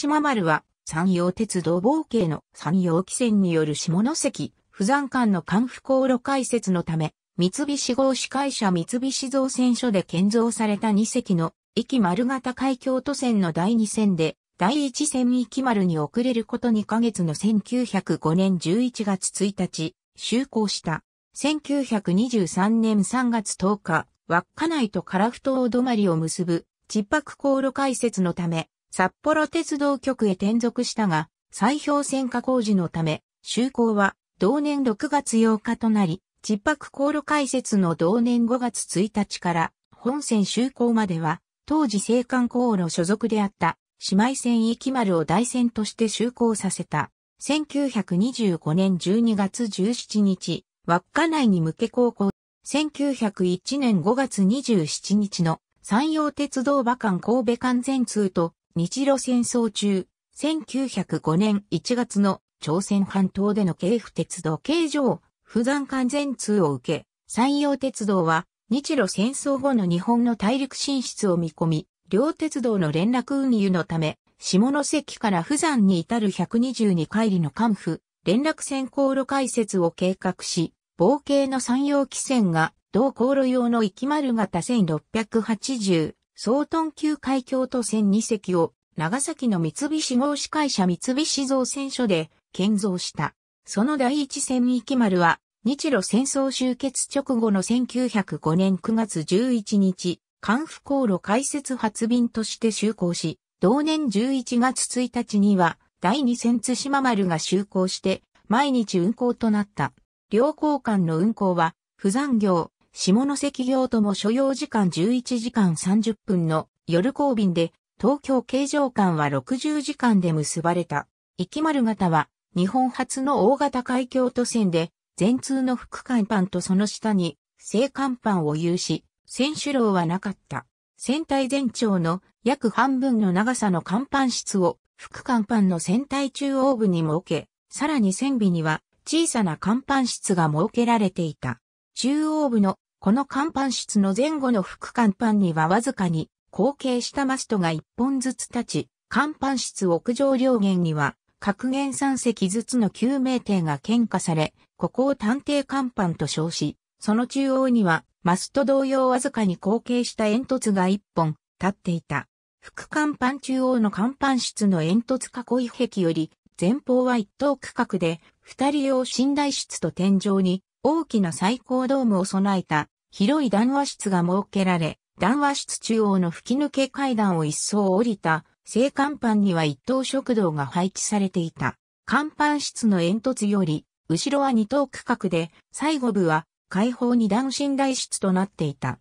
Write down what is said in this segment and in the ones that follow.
島丸は、山陽鉄道冒険の山陽汽船による下関、不山間の関府航路開設のため、三菱合資会社三菱造船所で建造された2隻の、駅丸型海峡都線の第2線で、第1線域丸に遅れること2ヶ月の1905年11月1日、就航した。1923年3月10日、稚内と樺太大泊を結ぶ、窒泊航路開設のため、札幌鉄道局へ転属したが、再標線化工事のため、就航は同年6月8日となり、実泊航路開設の同年5月1日から本線就航までは、当時青函航路所属であった姉妹線駅丸を大線として就航させた。1925年12月17日、稚内に向け航行。1901年5月27日の山陽鉄道馬間神戸間全通と日露戦争中、1905年1月の朝鮮半島での京府鉄道形状、不山完全通を受け、山陽鉄道は日露戦争後の日本の大陸進出を見込み、両鉄道の連絡運輸のため、下関から普山に至る122海里の幹府、連絡線航路開設を計画し、防系の山陽汽船が同航路用の行き丸型1680総ン級海峡都船2隻を長崎の三菱合資会社三菱造船所で建造した。その第一戦域丸は日露戦争終結直後の1905年9月11日、関府航路開設発便として就航し、同年11月1日には第二戦津島丸が就航して毎日運航となった。両交換の運航は、不残業、下関行とも所要時間11時間30分の夜行便で、東京形状間は60時間で結ばれた。き丸型は、日本初の大型海峡都線で、全通の副艦板とその下に、正艦板を有し、船首楼はなかった。船体全長の約半分の長さの艦板室を、副艦板の船体中央部に設け、さらに船尾には小さな甲板室が設けられていた。中央部のこの甲板室の前後の副甲板にはわずかに後傾したマストが一本ずつ立ち、甲板室屋上両舷には各舷三隻ずつの救命艇が喧嘩され、ここを探偵甲板と称し、その中央にはマスト同様わずかに後傾した煙突が一本立っていた。副甲板中央の甲板室の煙突囲い壁より、前方は一等区画で、二人用寝台室と天井に大きな最高ドームを備えた広い談話室が設けられ、談話室中央の吹き抜け階段を一層降りた青甲板には一等食堂が配置されていた。甲板室の煙突より、後ろは二等区画で、最後部は開放二段寝台室となっていた。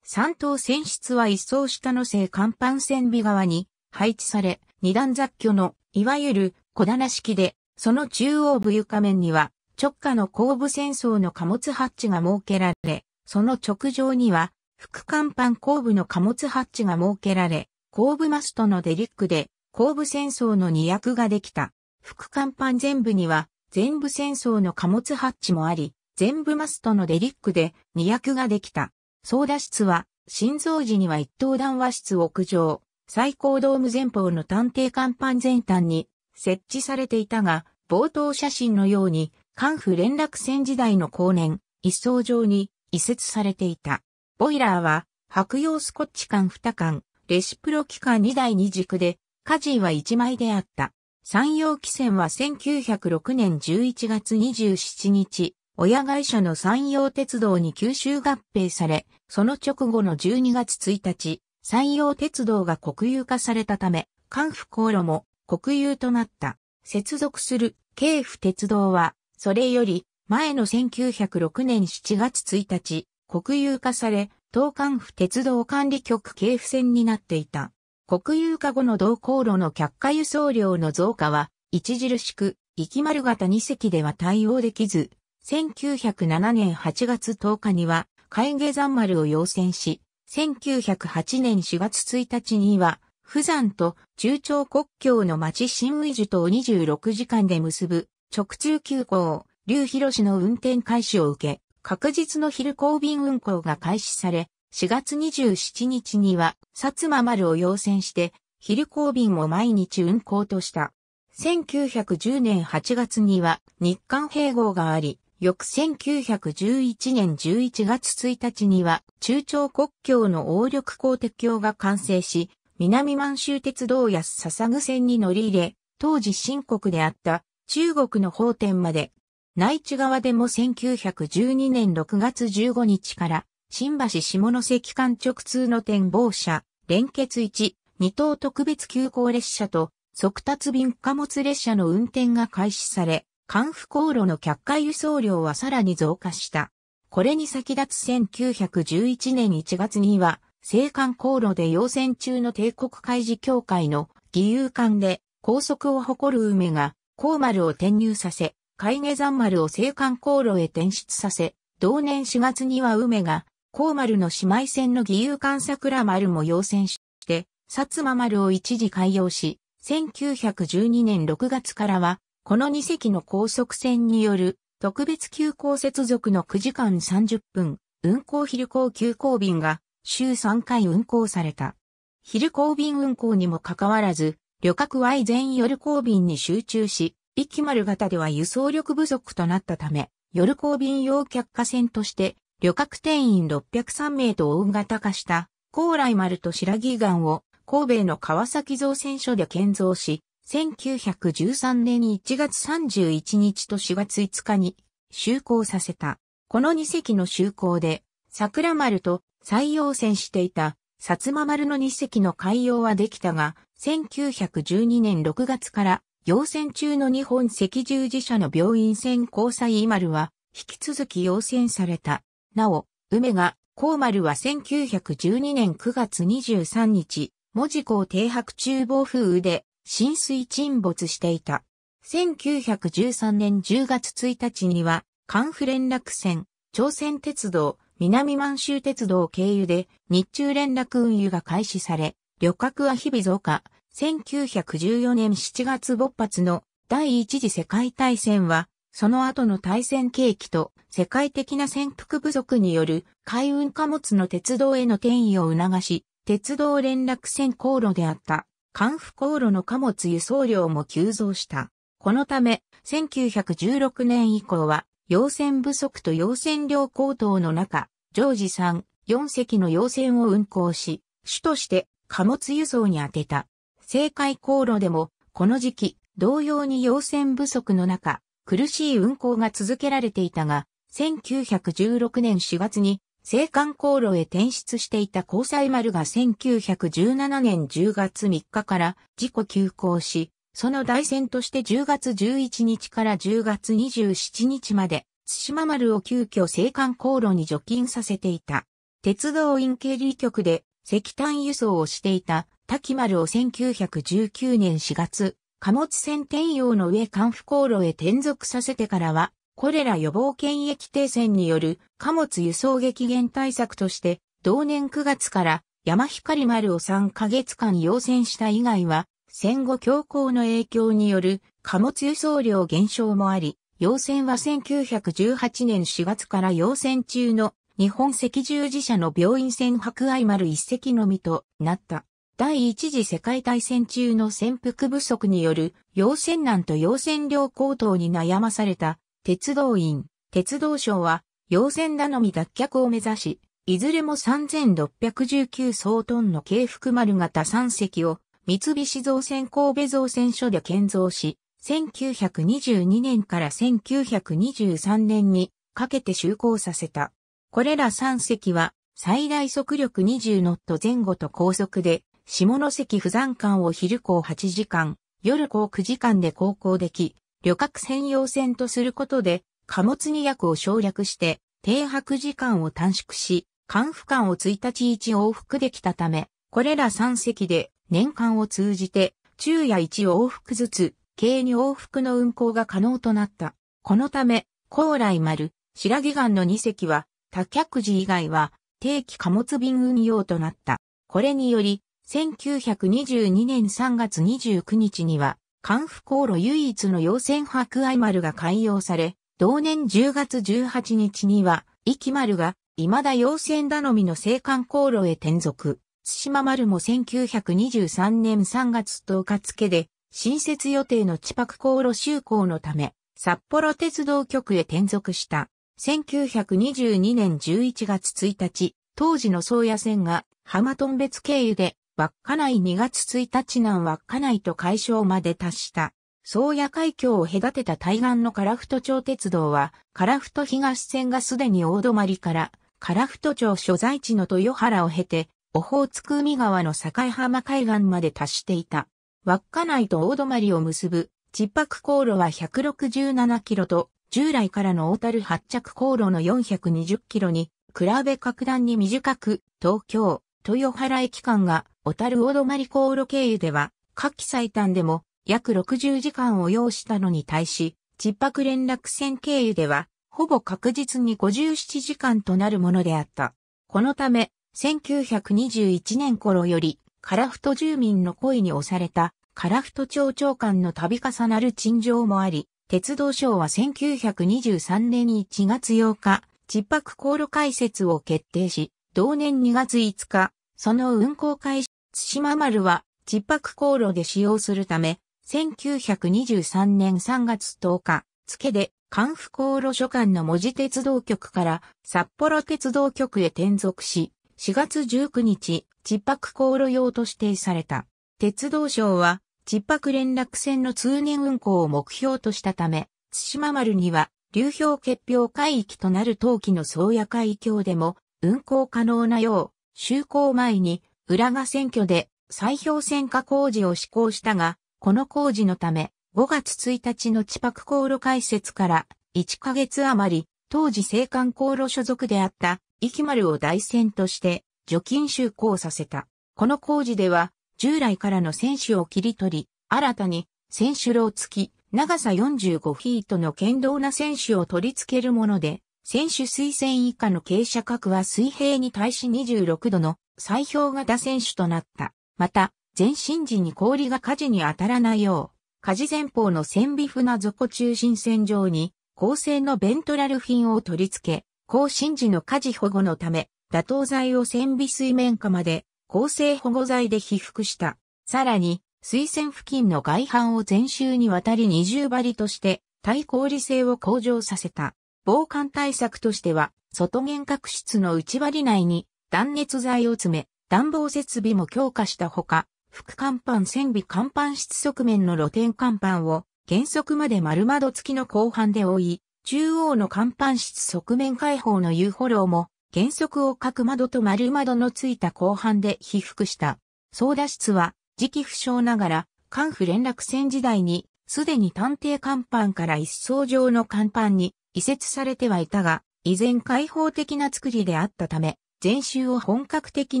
三等船室は一層下の正甲板船尾側に配置され、二段雑居の、いわゆる小棚式で、その中央部床面には直下の後部戦争の貨物ハッチが設けられ、その直上には、副艦板後部の貨物ハッチが設けられ、後部マストのデリックで、後部戦争の二役ができた。副艦板全部には、全部戦争の貨物ハッチもあり、全部マストのデリックで二役ができた。操舵室は、心臓時には一等談話室屋上、最高ドーム前方の探偵艦板全端に設置されていたが、冒頭写真のように官府連絡船時代の後年、一層上に移設されていた。ボイラーは、白洋スコッチ艦2艦、レシプロ機関2台二軸で、火事は1枚であった。山陽汽船は1906年11月27日、親会社の山陽鉄道に吸収合併され、その直後の12月1日、山陽鉄道が国有化されたため、関府航路も国有となった。接続する京府鉄道はそれより、前の1906年7月1日、国有化され、東関府鉄道管理局系付線になっていた。国有化後の同航路の却下輸送量の増加は、著しく、行き丸型2隻では対応できず、1907年8月10日には、海下山丸を要請し、1908年4月1日には、富山と中朝国境の町新宇樹とを26時間で結ぶ直中急行、劉広の運転開始を受け、確実の昼行便運行が開始され、4月27日には、薩摩丸を要請して、昼行便を毎日運行とした。1910年8月には日韓併合があり、翌1911年11月1日には中朝国境の横緑港鉄橋が完成し、南満州鉄道や笹草線に乗り入れ、当時新国であった中国の宝典まで、内地側でも1912年6月15日から、新橋下関間直通の展望車、連結1、2等特別急行列車と、速達便貨物列車の運転が開始され、関府航路の客貨輸送量はさらに増加した。これに先立つ1911年1月には、青函航路で要戦中の帝国海事協会の義勇艦で高速を誇る梅が高丸を転入させ、海下山丸を青函航路へ転出させ、同年4月には梅が、高丸の姉妹船の義勇艦桜丸も要船して、薩摩丸を一時開用し、1912年6月からは、この2隻の高速船による特別急行接続の9時間30分、運行昼行急行便が週3回運行された。昼行便運行にもかかわらず、旅客は以前夜行便に集中し、域丸型では輸送力不足となったため、夜行便用客貨船として、旅客定員603名と大型化した、高麗丸と白木岩を神戸の川崎造船所で建造し、1913年1月31日と4月5日に就航させた。この2隻の就航で、桜丸と採用船していた薩摩丸の2隻の海洋はできたが、1912年6月から、要線中の日本赤十字社の病院船交際才丸は、引き続き要線された。なお、梅が、香丸は1912年9月23日、門字港停泊中暴風雨で、浸水沈没していた。1913年10月1日には、関府連絡船、朝鮮鉄道、南満州鉄道経由で日中連絡運輸が開始され、旅客は日々増加。1914年7月勃発の第一次世界大戦は、その後の大戦契機と世界的な潜伏不足による海運貨物の鉄道への転移を促し、鉄道連絡線航路であった関府航路の貨物輸送量も急増した。このため、1916年以降は、要線不足と要線量高騰の中、ジョージん、4隻の要船を運航し、主として貨物輸送に当てた。青海航路でも、この時期、同様に要船不足の中、苦しい運航が続けられていたが、1916年4月に、青函航路へ転出していた交際丸が1917年10月3日から事故急行し、その大船として10月11日から10月27日まで津島丸を急遽青函航路に除菌させていた。鉄道員経理局で石炭輸送をしていた滝丸を1919年4月、貨物船転用の上関府航路へ転属させてからは、コレラ予防検疫停戦による貨物輸送激減対策として、同年9月から山光丸を3ヶ月間要請した以外は、戦後強行の影響による貨物輸送量減少もあり、要戦は1918年4月から要戦中の日本赤十字社の病院船博愛丸一隻のみとなった。第一次世界大戦中の潜伏不足による要戦難と要戦量高騰に悩まされた鉄道員、鉄道省は要戦頼み脱却を目指し、いずれも3619総トンの軽福丸型3隻を三菱造船神戸造船所で建造し、1922年から1923年にかけて就航させた。これら3隻は最大速力20ノット前後と高速で下関不山間を昼航8時間、夜航9時間で航行でき、旅客専用船とすることで貨物2役を省略して停泊時間を短縮し、艦負艦を1日1往復できたため、これら3隻で年間を通じて昼夜1往復ずつ経に往復の運行が可能となった。このため、高麗丸、白木岩の2隻は、多脚時以外は、定期貨物便運用となった。これにより、1922年3月29日には、関府航路唯一の洋船白愛丸が開用され、同年10月18日には、壱丸が、未だ洋船頼みの青函航路へ転属。津島丸も1923年3月10日付で、新設予定の地白航路修航のため、札幌鉄道局へ転属した。1922年11月1日、当時の宗谷線が浜頓別経由で、稚内2月1日南稚内と解消まで達した。宗谷海峡を隔てた対岸の樺太町鉄道は、樺太東線がすでに大泊から樺太町所在地の豊原を経て、オホーツク海側の境浜海岸まで達していた。稚内と大泊を結ぶ、チッ航路は167キロと、従来からの小樽発着航路の420キロに、比べ格段に短く、東京、豊原駅間が、小樽大泊航路経由では、夏季最短でも、約60時間を要したのに対し、チッ連絡船経由では、ほぼ確実に57時間となるものであった。このため、1921年頃より、カラフト住民の声に押された、カラフト町長官の度重なる陳情もあり、鉄道省は1923年1月8日、千泊航路開設を決定し、同年2月5日、その運行開始、津島丸は、千泊航路で使用するため、1923年3月10日、付で、関府航路所管の文字鉄道局から札幌鉄道局へ転属し、4月19日、窒泊航路用と指定された。鉄道省は、窒泊連絡船の通年運行を目標としたため、津島丸には、流氷結氷海域となる冬季の宗谷海峡でも、運航可能なよう、就航前に、浦賀選挙で、再氷船化工事を施行したが、この工事のため、5月1日の地泊航路開設から1ヶ月余り、当時青函航路所属であった、生き丸を大船として、除菌就航させた。この工事では、従来からの選手を切り取り、新たに選手炉付き、長さ45フィートの堅道な選手を取り付けるもので、選手推薦以下の傾斜角は水平に対し26度の砕氷型選手となった。また、前進時に氷が火事に当たらないよう、火事前方の線尾船底中心線上に、高性のベントラルフィンを取り付け、高進時の火事保護のため、打倒剤を線尾水面下まで合成保護剤で被覆した。さらに、水線付近の外反を全周にわたり二重張りとして対抗理性を向上させた。防寒対策としては、外幻覚室の内張内に断熱材を詰め、暖房設備も強化したほか、副甲板線尾甲板室側面の露天甲板を原則まで丸窓付きの後半で覆い、中央の甲板室側面開放の遊歩廊も原則を各窓と丸窓のついた後半で被覆した。操舵室は、時期不詳ながら、官府連絡船時代に、すでに探偵甲板から一層上の甲板に移設されてはいたが、依然開放的な作りであったため、全周を本格的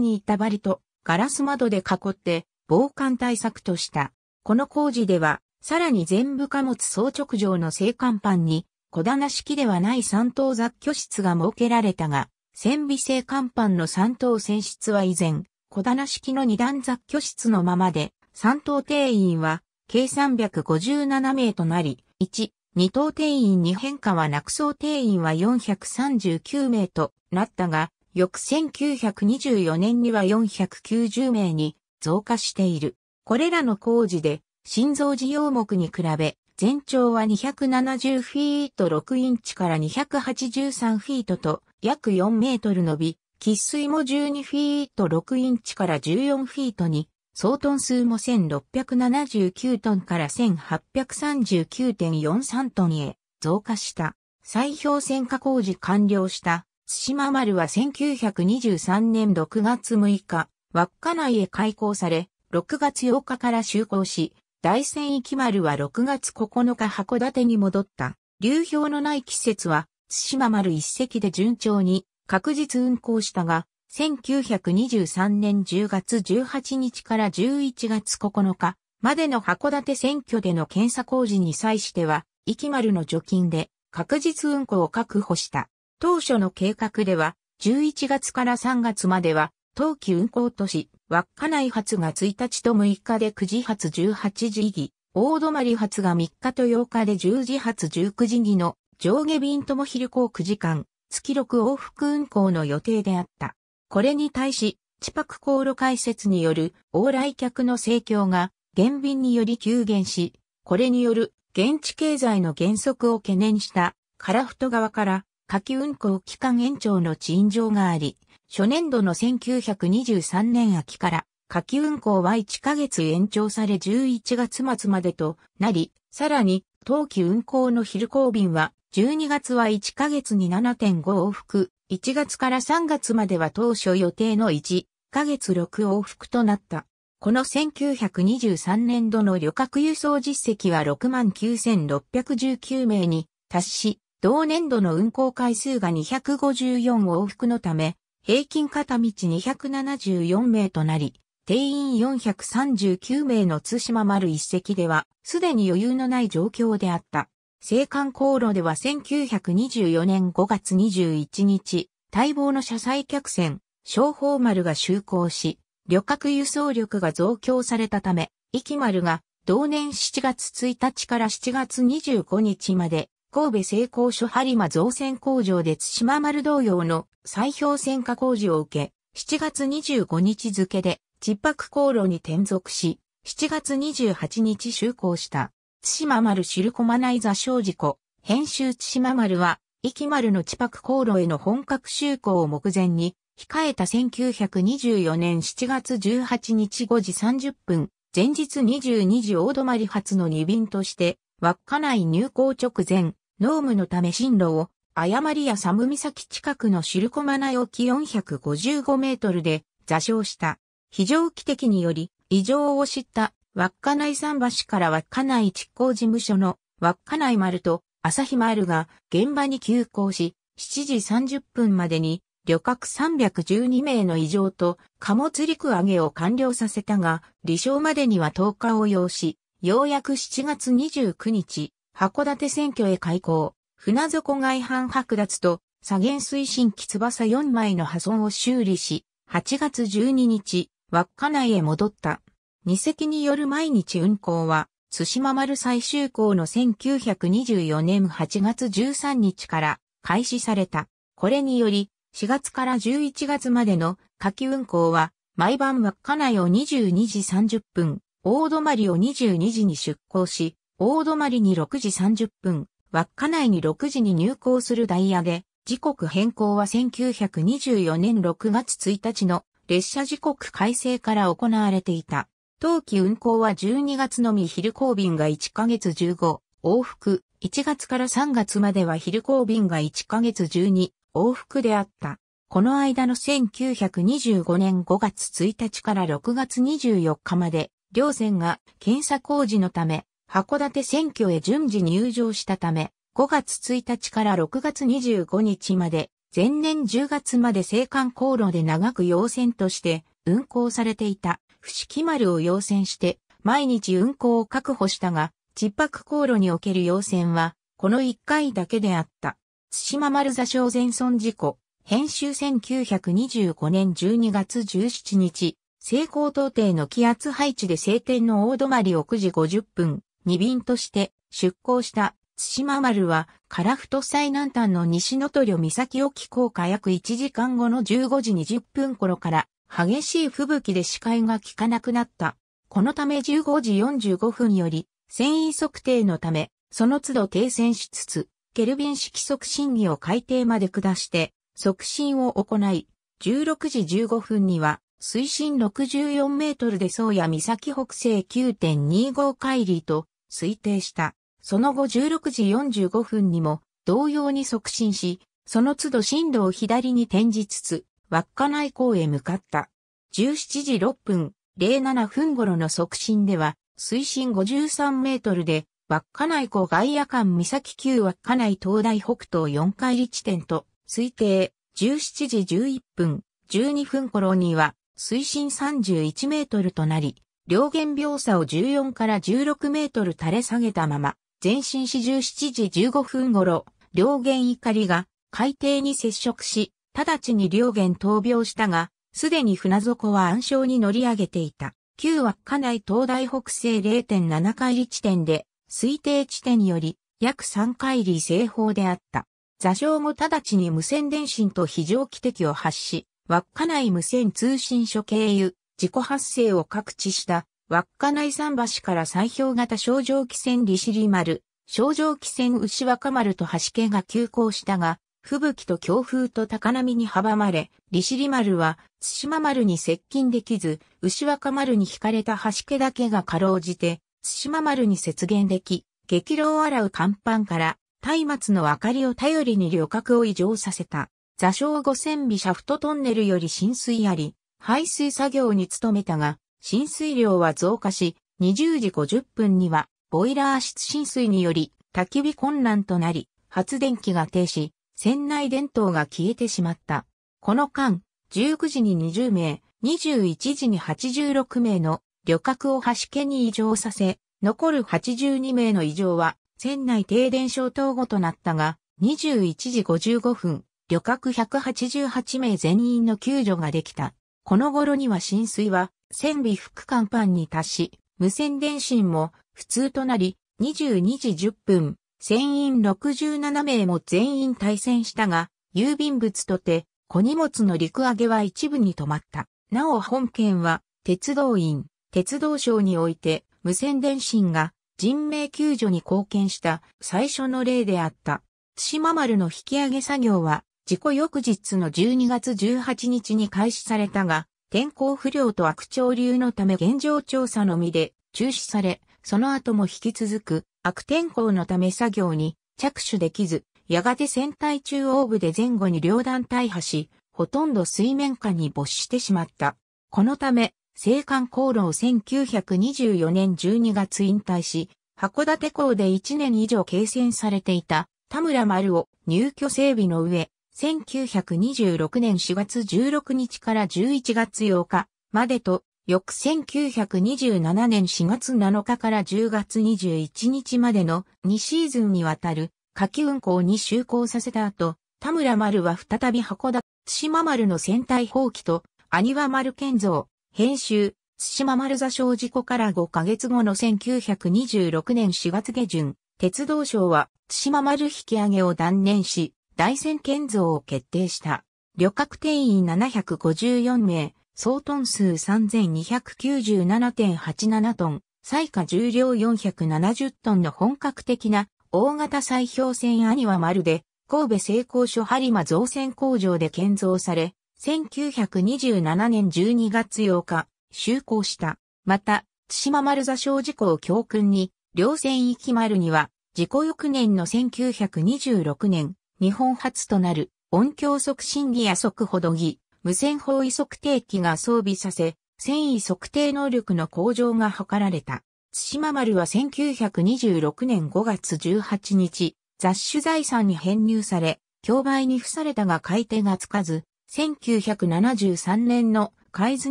に板張りとガラス窓で囲って防寒対策とした。この工事では、さらに全部貨物装直上の青甲板に、小棚式ではない三等雑居室が設けられたが、戦備性甲板の三等船室は以前、小棚式の二段雑居室のままで、三等定員は計357名となり、1、二等定員に変化はなく総定員は439名となったが、翌1924年には490名に増加している。これらの工事で、心臓事業目に比べ、全長は270フィート6インチから283フィートと約4メートル伸び、喫水も12フィート6インチから14フィートに、総トン数も1679トンから1839.43トンへ増加した。再氷船加工事完了した、津島丸は1923年6月6日、稚内へ開港され、6月8日から就航し、大戦域丸は6月9日函館に戻った。流氷のない季節は、島丸一隻で順調に確実運航したが、1923年10月18日から11月9日までの函館選挙での検査工事に際しては、i 丸の除菌で確実運行を確保した。当初の計画では、11月から3月までは、冬季運行都市、稚内発が1日と6日で9時発18時儀、大泊発が3日と8日で10時発19時儀の上下便とも昼航9時間、月6往復運行の予定であった。これに対し、地泊航路開設による往来客の盛況が減便により急減し、これによる現地経済の減速を懸念したカラフト側から夏季運行期間延長の陳情があり、初年度の1923年秋から夏季運行は1ヶ月延長され11月末までとなり、さらに冬季運行の昼行便は12月は1ヶ月に7.5往復、1月から3月までは当初予定の1ヶ月6往復となった。この1923年度の旅客輸送実績は69,619名に達し、同年度の運行回数が254往復のため、平均片道274名となり、定員439名の津島丸一隻では、すでに余裕のない状況であった。青函航路では1924年5月21日、待望の車載客船、商法丸が就航し、旅客輸送力が増強されたため、i k 丸が同年7月1日から7月25日まで、神戸製鋼所播磨造船工場で津島丸同様の再氷船化工事を受け、7月25日付で、窒白航路に転属し、7月28日就航した。津島丸シルコマナイ座小事故、編集津島丸は、生丸の地泊航路への本格就航を目前に、控えた1924年7月18日5時30分、前日22時大泊発の2便として、稚内入港直前、濃霧のため進路を、誤りや寒岬近くのシルコマナイ沖455メートルで座礁した。非常機的により、異常を知った稚内桟橋から稚内築行事務所の稚内丸と朝日丸が現場に急行し、7時30分までに旅客312名の異常と貨物陸揚げを完了させたが、離礁までには10日を要し、ようやく7月29日、函館選挙へ開港、船底外反剥奪と左舷推進機翼4枚の破損を修理し、8月12日、稚内へ戻った。2隻による毎日運航は、津島丸最終港の1924年8月13日から開始された。これにより、4月から11月までの夏季運航は、毎晩稚内を22時30分、大泊を22時に出港し、大泊に6時30分、稚内に6時に入港するダイヤで、時刻変更は1924年6月1日の列車時刻改正から行われていた。冬季運行は12月のみ昼行便が1ヶ月15、往復、1月から3月までは昼行便が1ヶ月12、往復であった。この間の1925年5月1日から6月24日まで、両線が検査工事のため、函館選挙へ順次入場したため、5月1日から6月25日まで、前年10月まで青函航路で長く要線として運行されていた。伏木丸を要請して毎日運行を確保したが、窒泊航路における要請は、この1回だけであった。津島丸座商前村事故、編集1925年12月17日、西高東底の気圧配置で晴天の大止を9時50分、2便として出港した津島丸は、樺太最南端の西の鳥岬沖降下約1時間後の15時20分頃から、激しい吹雪で視界が効かなくなった。このため15時45分より、繊維測定のため、その都度停戦しつつ、ケルビン式促進儀を海底まで下して、促進を行い、16時15分には、水深64メートルで宗谷岬北西9.25海里と推定した。その後16時45分にも同様に促進し、その都度進路を左に転じつつ、稚内港へ向かった。17時6分、07分頃の促進では、水深53メートルで、稚内港外野間岬旧稚内東大北東4回り地点と、推定、17時11分、12分頃には、水深31メートルとなり、両弦秒差を14から16メートル垂れ下げたまま、前進し17時15分頃、両弦怒りが海底に接触し、直ちに両元闘病したが、すでに船底は暗礁に乗り上げていた。旧稚内東大北西0.7海里地点で、推定地点より約3海里西方であった。座礁後直ちに無線電信と非常機敵を発し、稚内無線通信所経由、自己発生を各地した、稚内桟橋から砕氷型症状気船利尻丸、症状気船牛若丸と橋家が急行したが、吹雪と強風と高波に阻まれ、利尻丸は津島丸に接近できず、牛若丸に惹かれた橋家だけがかろうじて、津島丸に接原でき、激浪を洗う甲板から、松明の明かりを頼りに旅客を移乗させた。座礁後船尾シャフトトンネルより浸水あり、排水作業に努めたが、浸水量は増加し、20時50分には、ボイラー室浸水により、焚き火困難となり、発電機が停止、船内伝統が消えてしまった。この間、19時に20名、21時に86名の旅客を橋家に移乗させ、残る82名の移乗は、船内停電症等後となったが、21時55分、旅客188名全員の救助ができた。この頃には浸水は、船尾副艦パに達し、無線電信も不通となり、22時10分、船員67名も全員対戦したが、郵便物とて、小荷物の陸揚げは一部に止まった。なお本件は、鉄道員、鉄道省において、無線電信が人命救助に貢献した最初の例であった。津島丸の引き上げ作業は、事故翌日の12月18日に開始されたが、天候不良と悪潮流のため現状調査のみで中止され、その後も引き続く悪天候のため作業に着手できず、やがて船体中央部で前後に両段大破し、ほとんど水面下に没してしまった。このため、青函航路を1924年12月引退し、函館港で1年以上継戦されていた田村丸を入居整備の上、1926年4月16日から11月8日までと翌1927年4月7日から10月21日までの2シーズンにわたる夏季運行に就航させた後、田村丸は再び函館、津島丸の船体放棄と、兄は丸建造、編集、津島丸座礁事故から5ヶ月後の1926年4月下旬、鉄道省は津島丸引き上げを断念し、大船建造を決定した。旅客定員754名、総トン数3297.87トン、最下重量470トンの本格的な大型砕氷船アニはまるで神戸製鋼所播磨造船工場で建造され、1927年12月8日、就航した。また、津島丸座礁事故を教訓に、両船行き丸には、事故翌年の1926年、日本初となる音響促進儀や速歩ど儀、無線方位測定器が装備させ、繊維測定能力の向上が図られた。対馬丸は1926年5月18日、雑種財産に編入され、競売に付されたが買い手がつかず、1973年の海図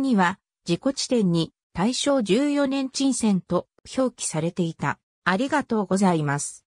には、自己地点に大正14年沈船と表記されていた。ありがとうございます。